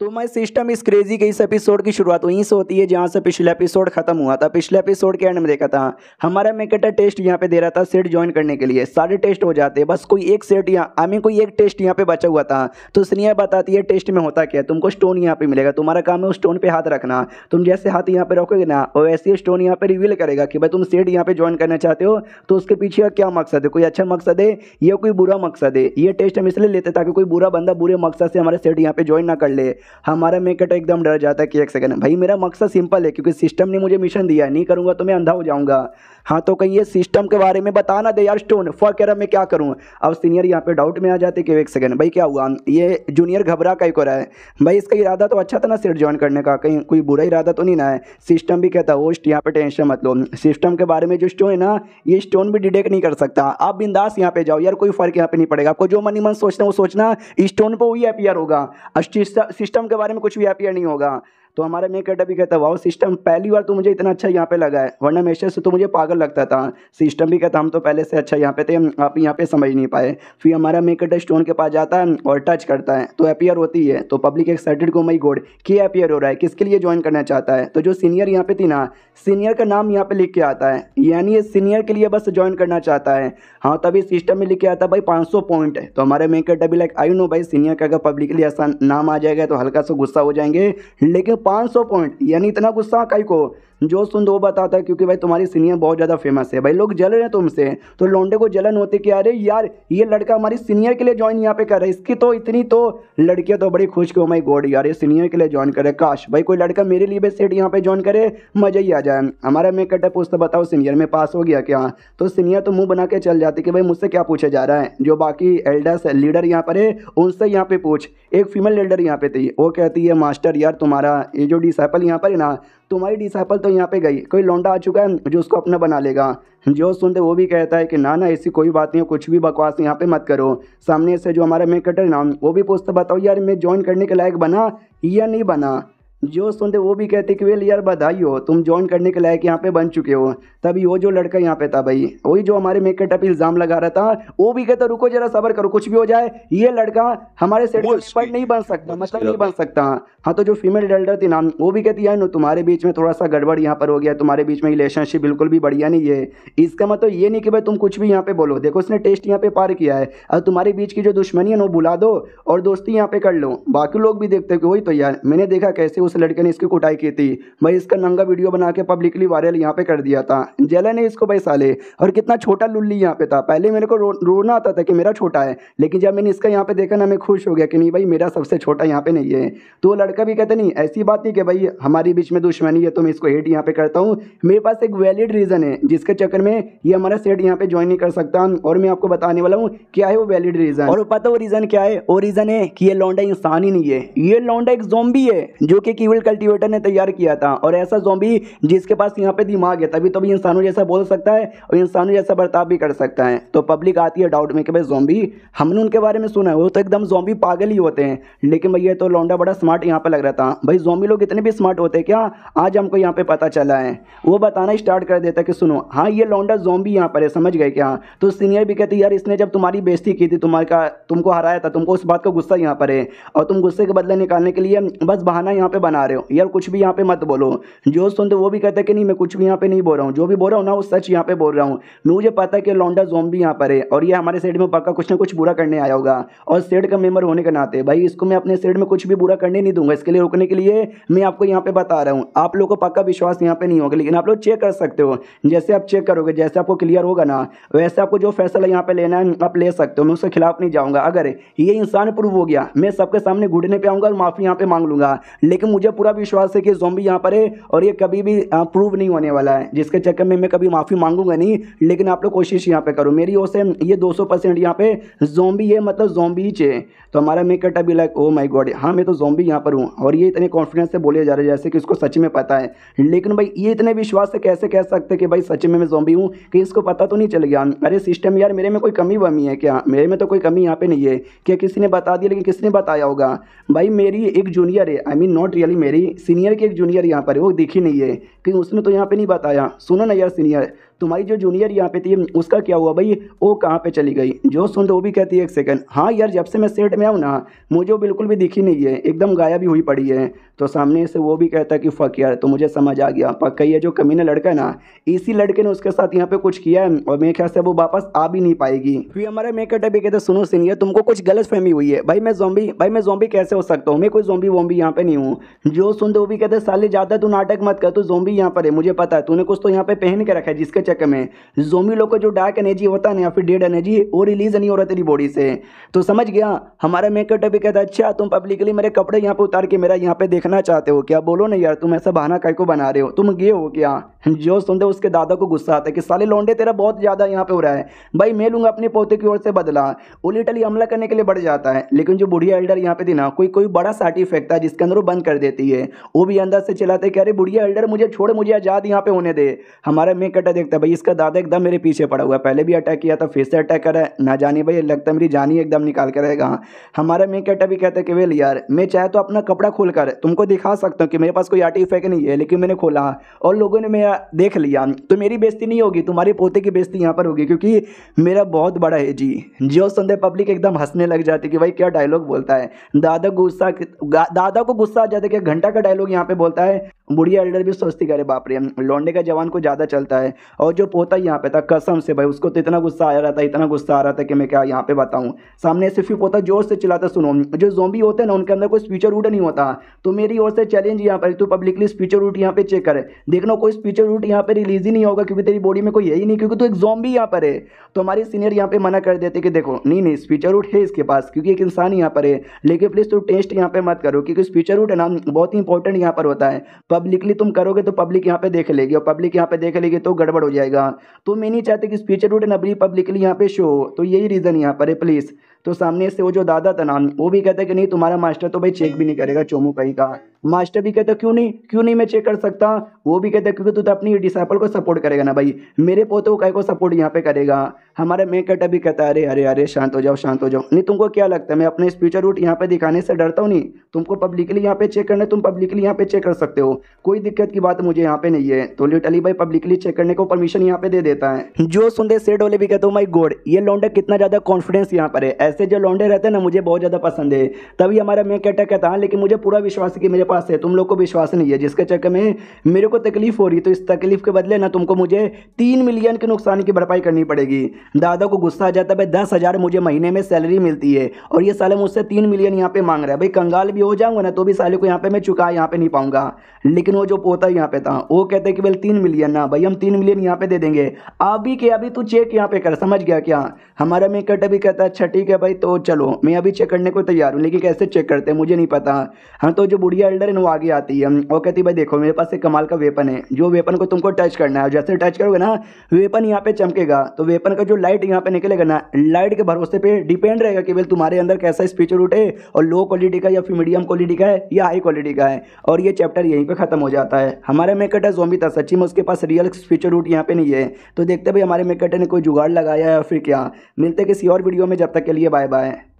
तो my system इस crazy के इस एपिसोड की शुरुआत वहीं से होती है जहाँ से पिछला एपिसोड खत्म हुआ था पिछले एपिसोड के एंड में देखा था हमारा मेकेटर टेस्ट यहाँ पे दे रहा था सेट ज्वाइन करने के लिए सारे टेस्ट हो जाते हैं बस कोई एक सेट यहाँ आई मीन कोई एक टेस्ट यहाँ पे बचा हुआ था तो स्नेहा बताती है टेस्ट में होता क्या तुमको स्टोन यहाँ पर मिलेगा तुम्हारा काम है उस स्टोन पर हाथ रखना तुम जैसे हाथ यहाँ पर रखोगे ना और वैसे ही स्टोन यहाँ पे रिवील करेगा कि भाई तुम सेट यहाँ पर ज्वाइन करना चाहते हो तो उसके पीछे का क्या मकसद है कोई अच्छा मकसद है या कोई बुरा मकसद है ये टेस्ट हम इसलिए लेते ताकि कोई बुरा बंदा बुरे मकसद से हमारे सेट यहाँ पर ज्वाइन ना कर ले हमारा मेकर तो एकदम डर जाता है कि एक सेकंड भाई मेरा मकसद सिंपल है क्योंकि सिस्टम ने मुझे मिशन दिया नहीं करूँगा तो मैं अंधा हो जाऊँगा हाँ तो कहीं ये सिस्टम के बारे में बताना दे यार स्टोन फॉर कह रहा मैं क्या करूँ अब सीनियर यहाँ पे डाउट में आ जाते कि एक सेकंड भाई क्या हुआ ये जूनियर घबरा का ही रहा है भाई इसका इरादा तो अच्छा था ना सिर ज्वाइन करने का कहीं कोई बुरा इरादा तो नहीं ना है सिस्टम भी कहता होस्ट यहाँ पे टेंशन मत लो सिस्टम के बारे में जो स्टोन है ना ये स्टोन भी डिटेक्ट नहीं कर सकता आप बिंदास यहाँ पे जाओ यार कोई फर्क यहाँ पे नहीं पड़ेगा आपको जो मनी मन सोचना वो सोचना स्टोन पर वही अपियर होगा सिस्टम सिस्टम के बारे में कुछ भी अपियर नहीं होगा तो हमारा मेक अड्डा भी कहता वाओ सिस्टम पहली बार तो मुझे इतना अच्छा यहाँ पे लगा है वरना मेशर से तो मुझे पागल लगता था सिस्टम भी कहता हम तो पहले से अच्छा यहाँ पे थे आप यहाँ पे समझ नहीं पाए फिर हमारा मेक अड्डा स्टोन के पास जाता है और टच करता है तो अपियर होती है तो पब्लिक एक्साइटेड को मई गोड के अपियर हो रहा है किसके लिए ज्वाइन करना चाहता है तो जो सीनियर यहाँ पे थी ना सीनियर का नाम यहाँ पे लिख के आता है यानी ये सीनियर के लिए बस ज्वाइन करना चाहता है हाँ तभी सिस्टम में लिख के आता भाई पाँच पॉइंट है तो हमारे मेकर भी लाइक आई नो भाई सीनियर का अगर पब्लिकली ऐसा नाम आ जाएगा तो हल्का सा गुस्सा हो जाएंगे लेकिन सौ पॉइंट यानी इतना गुस्सा काई को जो सुन दो बताता है क्योंकि भाई तुम्हारी सीनियर बहुत ज़्यादा फेमस है भाई लोग जल रहे हैं तुमसे तो लोंडे को जलन होती कि अरे यार ये लड़का हमारी सीनियर के लिए ज्वाइन यहाँ पे कर रहा है इसकी तो इतनी तो लड़कियाँ तो बड़ी खुश हो माई गॉड यार ये सीनियर के लिए ज्वाइन करे काश भाई कोई लड़का मेरे लिए भी सेट यहाँ पे ज्वाइन करे मज़ा ही आ जाए हमारा मैं कटा पूछता बताओ सीनियर में पास हो गया क्या तो सीनियर तो मुँह बना के चल जाती कि भाई मुझसे क्या पूछा जा रहा है जो बाकी एल्डर्स लीडर यहाँ पर है उनसे यहाँ पे पूछ एक फीमेल लीडर यहाँ पे थी वो कहती है मास्टर यार तुम्हारा ये जो डिसाइपल यहाँ पर है ना तुम्हारी डिसाइपल तो यहाँ पे गई कोई लौंडा आ चुका है जो उसको अपना बना लेगा जो सुनते वो भी कहता है कि ना ना ऐसी कोई बात नहीं है कुछ भी बकवास यहाँ पे मत करो सामने से जो हमारा मेकटर नाम वो भी पूछता बताओ यार मैं ज्वाइन करने के लायक बना या नहीं बना जो सुनते वो भी कहते कि वेल यार बधाई हो तुम ज्वाइन करने के लायक यहाँ पे बन चुके हो तभी वो जो लड़का यहाँ पे था भाई वही जो हमारे मेकअट पे इल्ज़ाम लगा रहा था वो भी कहता रुको जरा सबर करो कुछ भी हो जाए ये लड़का हमारे सेट पर नहीं बन सकता मतलब नहीं बन सकता हाँ तो जो फीमेल एल्डर थी नाम वो भी कहती यार ना तुम्हारे बीच में थोड़ा सा गड़बड़ यहाँ पर हो गया तुम्हारे बीच में रिलेशनशिप बिल्कुल भी बढ़िया नहीं है इसका मतलब ये नहीं कि भाई तुम कुछ भी यहाँ पे बोलो देखो उसने टेस्ट यहाँ पे पार किया है अब तुम्हारे बीच की जो दुश्मनी है ना बुला दो और दोस्ती यहाँ पे कर लो बाकी लोग भी देखते हो वही तो यार मैंने देखा कैसे उस उस लड़के ने इसकी कुटाई की थी भाई इसका नंगा वीडियो बना के पब्लिकली वायरल यहाँ पे कर दिया था जेल ने इसको भाई साले और कितना छोटा लुल्ली यहाँ पे था पहले मेरे को रो, रोना आता था कि मेरा छोटा है लेकिन जब मैंने इसका यहाँ पे देखा ना मैं खुश हो गया कि नहीं भाई मेरा सबसे छोटा यहाँ पे नहीं है तो वो लड़का भी कहता नहीं ऐसी बात नहीं कि भाई हमारे बीच में दुश्मनी है तो मैं इसको हेट यहाँ पे करता हूँ मेरे पास एक वैलिड रीज़न है जिसके चक्कर में ये हमारा सेट यहाँ पे ज्वाइन नहीं कर सकता और मैं आपको बताने वाला हूँ क्या है वो वैलिड रीज़न और पता वो रीज़न क्या है वो रीज़न है कि ये लौंडा इंसान ही नहीं है ये लौंडा एक जोम्बी है जो कि टीविल कल्टिवेटर ने तैयार किया था और ऐसा जोम्बी जिसके पास यहाँ पे दिमाग है तभी तो भी इंसानों जैसा बोल सकता है और इंसानों जैसा बर्ताव भी कर सकता है तो पब्लिक आती है डाउट में कि भाई जोम्बी हमने उनके बारे में सुना है वो तो एकदम जोम्बी पागल ही होते हैं लेकिन भैया तो लौंडा बड़ा स्मार्ट यहाँ पर लग रहा था भाई जोम्बी लोग इतने भी स्मार्ट होते हैं क्या आज हमको यहाँ पे पता चला है वो बताना स्टार्ट कर देता कि सुनो हाँ ये लौंडा जोम्बी यहाँ पर है समझ गए क्या तो सीनियर भी कहते यार इसने जब तुम्हारी बेजती की थी तुम्हारे का तुमको हराया था तुमको उस बात का गुस्सा यहाँ पर है और तुम गुस्से के बदले निकालने के लिए बस बहाना यहाँ पे बना रहे हो यार कुछ भी यहाँ पे मत बोलो जो सुनते तो वो भी कहता है कि नहीं मैं कुछ भी यहाँ पे नहीं बोल रहा हूँ जो भी बोल रहा हूँ ना वो सच यहाँ पे बोल रहा हूँ मुझे पता है कि लौंडा जोम भी यहाँ पर है और ये हमारे सेट में पक्का कुछ ना कुछ बुरा करने आया होगा और सेट का मेम्बर होने के नाते भाई इसको मैं अपने सेट में कुछ भी बुरा करने नहीं दूंगा इसके लिए रोकने के लिए मैं आपको यहाँ पे बता रहा हूँ आप लोग को पक्का विश्वास यहाँ पे नहीं होगा लेकिन आप लोग चेक कर सकते हो जैसे आप चेक करोगे जैसे आपको क्लियर होगा ना वैसे आपको जो फैसला यहाँ पे लेना है आप ले सकते हो मैं उसके खिलाफ नहीं जाऊँगा अगर ये इंसान प्रूव हो गया मैं सबके सामने घुटने पर आऊँगा और माफ़ी यहाँ पे मांग लूँगा लेकिन मुझे पूरा विश्वास है कि जोम्बी यहाँ पर है और ये कभी भी प्रूव नहीं होने वाला है जिसके चक्कर में मैं कभी माफ़ी मांगूंगा नहीं लेकिन आप लोग कोशिश यहाँ पे करो मेरी ओर से ये 200 परसेंट यहाँ पे जोम्बी है मतलब जोम्बी ही तो हमारा मेकअट अभी लाइक ओ माई गॉड हाँ मैं तो जोम्बी यहाँ पर हूँ और ये इतने कॉन्फिडेंस से बोले जा रहे जैसे कि इसको सच में पता है लेकिन भाई ये इतने विश्वास से कैसे कह सकते कि भाई सच में मैं जोम्बी हूँ कि इसको पता तो नहीं चल गया अरे सिस्टम यार मेरे में कोई कमी वमी है क्या मेरे में तो कोई कमी यहाँ पर नहीं है क्या किसी ने बता दिया लेकिन किसने बताया होगा भाई मेरी एक जूनियर है आई मीन नॉट रियली मेरी सीनियर की एक जूनियर यहाँ पर वो दिखी नहीं है कि उसने तो यहाँ पे नहीं बताया सुनो ना यार सीनियर तुम्हारी जो जूनियर यहाँ पे थी उसका क्या हुआ भाई वो कहाँ पे चली गई जो सुन तो वो भी कहती है एक सेकंड हाँ यार जब से मैं सेट में आऊँ ना मुझे बिल्कुल भी दिखी नहीं है एकदम गायब ही हुई पड़ी है तो सामने से वो भी कहता है कि फ़क यार तो मुझे समझ आ गया पक्का ये जो कमीना लड़का है ना इसी लड़के ने उसके साथ यहाँ पे कुछ किया है और मेरे ख्याल से वो वापस आ भी नहीं पाएगी फिर हमारे मेकअप टाइप कहते सुनो सीनियर तुमको कुछ गलत फहमी हुई है भाई मैं जोम्बी भाई मैं जोम्बी कैसे हो सकता हूँ मैं कोई जोम्बी वोम्बी यहाँ पे नहीं हूँ जो सुन तो वो भी कहते साले ज़्यादा तू नाटक मत कर तू जोम्बी यहाँ पर है मुझे पता है तूने कुछ तो यहाँ पे पहन के रखा है जिसके चक्कर में लोग का जो डार्क एनर्जी होता है ना या फिर डेड एनर्जी वो रिलीज़ नहीं हो रहा तेरी बॉडी से तो समझ गया हमारा मेकअप टेबी कहता है अच्छा तुम पब्लिकली मेरे कपड़े यहाँ पर उतार के मेरा यहाँ पे देखना चाहते हो क्या बोलो ना यार तुम ऐसा बहाना काय को बना रहे हो तुम गे हो क्या जो सुनते उसके दादा को गुस्सा आता है कि साले लौंडे तेरा बहुत ज़्यादा यहाँ पे हो रहा है भाई मैं लूँगा अपने पोते की ओर से बदला उलिटली हमला करने के लिए बढ़ जाता है लेकिन जो बुढ़िया एल्डर यहाँ पे थी ना कोई कोई बड़ा साटी इफेक्ट था जिसके अंदर वो बंद कर देती है वो भी अंदर से चलाते कि अरे बुढ़िया एल्डर मुझे छोड़ मुझे आज़ाद यहाँ पे होने दे हमारा मैं कटा देखता भाई इसका दादा एकदम मेरे पीछे पड़ा हुआ है पहले भी अटैक किया था फिर से अटैक करा है ना जानी भाई लगता है मेरी जानी एकदम निकाल के रहेगा हमारा मैं कटा भी कहता है कि वेल यार मैं चाहे तो अपना कपड़ा खोल कर तुमको दिखा सकता हूँ कि मेरे पास कोई आर्टिफेक्ट नहीं है लेकिन मैंने खोला और लोगों ने मेरा देख लिया तो मेरी बेजती नहीं होगी तुम्हारे पोते की बेजती यहाँ पर होगी क्योंकि मेरा बहुत बड़ा है जी जो संदेह पब्लिक एकदम हंसने लग जाती कि भाई क्या डायलॉग बोलता है दादा गुस्सा दादा को गुस्सा आ जाता है कि घंटा का डायलॉग यहाँ पे बोलता है बुढ़िया एल्डर भी सोचती करे बाप रे लौंडे का जवान को ज़्यादा चलता है और जो पोता यहाँ पे था कसम से भाई उसको तो इतना गुस्सा आ रहा था इतना गुस्सा आ रहा था कि मैं क्या यहाँ पे बताऊँ सामने से फिर पोता जोर से चलाता सुनो जो जोम्बी होते हैं ना उनके अंदर कोई स्पीचर रूट नहीं होता तो मेरी ओर से चैलेंज यहाँ पर तू पब्लिकली स्पीचर रूट यहाँ पे चेक करे देखना कोई स्पीचर रूट यहाँ पर रिलीज ही नहीं होगा क्योंकि तेरी बॉडी में कोई यही नहीं क्योंकि तू एक जोम्बी यहाँ पर है तो हमारे सीनियर यहाँ पर मना कर देते कि देखो नहीं नहीं स्पीचर रूट है इसके पास क्योंकि एक इंसान यहाँ पर है लेकिन प्लीज़ तू टेस्ट यहाँ पर मत करो क्योंकि स्पीचर रूट है ना बहुत ही इंपॉर्टेंट यहाँ पर होता है पब्लिकली तुम करोगे तो पब्लिक यहाँ पे देख लेगी और पब्लिक यहाँ पे देख लेगी तो गड़बड़ हो जाएगा तो मैं नहीं चाहते कि स्पीच रूट नबरी पब्लिकली यहाँ पे शो हो तो यही रीज़न यहाँ पर है प्लीज़ तो सामने से वो जो दादा था नाम वो भी कहता है कि नहीं तुम्हारा मास्टर तो भाई चेक भी नहीं करेगा चोमू कहीं का मास्टर भी कहता क्यों नहीं क्यों नहीं मैं चेक कर सकता वो भी कहता क्योंकि तू तो अपनी डिसाइपल को सपोर्ट करेगा ना भाई मेरे पोते को कहे को सपोर्ट यहाँ पे करेगा हमारा मैं कहता भी कहता अरे अरे अरे शांत हो जाओ शांत हो जाओ नहीं तुमको क्या लगता है मैं अपने स्पीचर रूट यहाँ पे दिखाने से डरता हूँ नहीं तुमको पब्लिकली यहाँ पे चेक करना तुम पब्लिकली यहाँ पे चेक कर सकते हो कोई दिक्कत की बात मुझे यहाँ पे नहीं है तो लिटली भाई पब्लिकली चेक करने को परमिशन यहाँ पे दे देता है जो सुनते सेठ वाले भी कहते हो माई गोड ये लौंडे कितना ज़्यादा कॉन्फिडेंस यहाँ पर है ऐसे जो लौंडे रहते हैं ना मुझे बहुत ज़्यादा पसंद है तभी हमारा मैं कैटा कहता हाँ लेकिन मुझे पूरा विश्वास है कि मेरे पास है तुम लोग को विश्वास नहीं है जिसके चक्कर में मेरे को तकलीफ हो रही तो इस तकलीफ के बदले ना तुमको मुझे तीन मिलियन के नुकसान की भरपाई करनी पड़ेगी दादा को गुस्सा आ जाता है भाई दस हज़ार मुझे महीने में सैलरी मिलती है और ये साले मुझसे तीन मिलियन यहाँ पे मांग रहा है भाई कंगाल भी हो जाऊंगा ना तो भी साले को यहाँ पे मैं चुका यहाँ पे नहीं पाऊंगा लेकिन वो जो पोता यहाँ पे था वो कहते कि भाई तीन मिलियन ना भाई हम तीन मिलियन यहाँ पे दे देंगे अभी के अभी तू चेक यहाँ पे कर समझ गया क्या हमारा मेकट अभी कहता है अच्छा ठीक है भाई तो चलो मैं अभी चेक करने को तैयार हूँ लेकिन कैसे चेक करते हैं मुझे नहीं पता हाँ तो जो बुढ़िया अंडर इन्वो आगे आती है और कहती है भाई देखो मेरे पास एक कमाल का वेपन है जो वेपन को तुमको टच करना है जैसे टच करोगे ना वेपन यहाँ पे चमकेगा तो वेपन का जो लाइट यहाँ पे निकलेगा ना लाइट के भरोसे पे डिपेंड रहेगा कि भाई तुम्हारे अंदर कैसा स्पीचर उठे और लो क्वालिटी का या फिर मीडियम क्वालिटी का है या हाई क्वालिटी का है और ये चैप्टर यहीं पर खत्म हो जाता है हमारे मेकटर जोमी था सच्ची में उसके पास रियल स्पीचर रूट यहाँ पे नहीं है तो देखते भाई हमारे मेकट ने कोई जुगाड़ लगाया या फिर क्या मिलते किसी और वीडियो में जब तक के लिए बाय बाय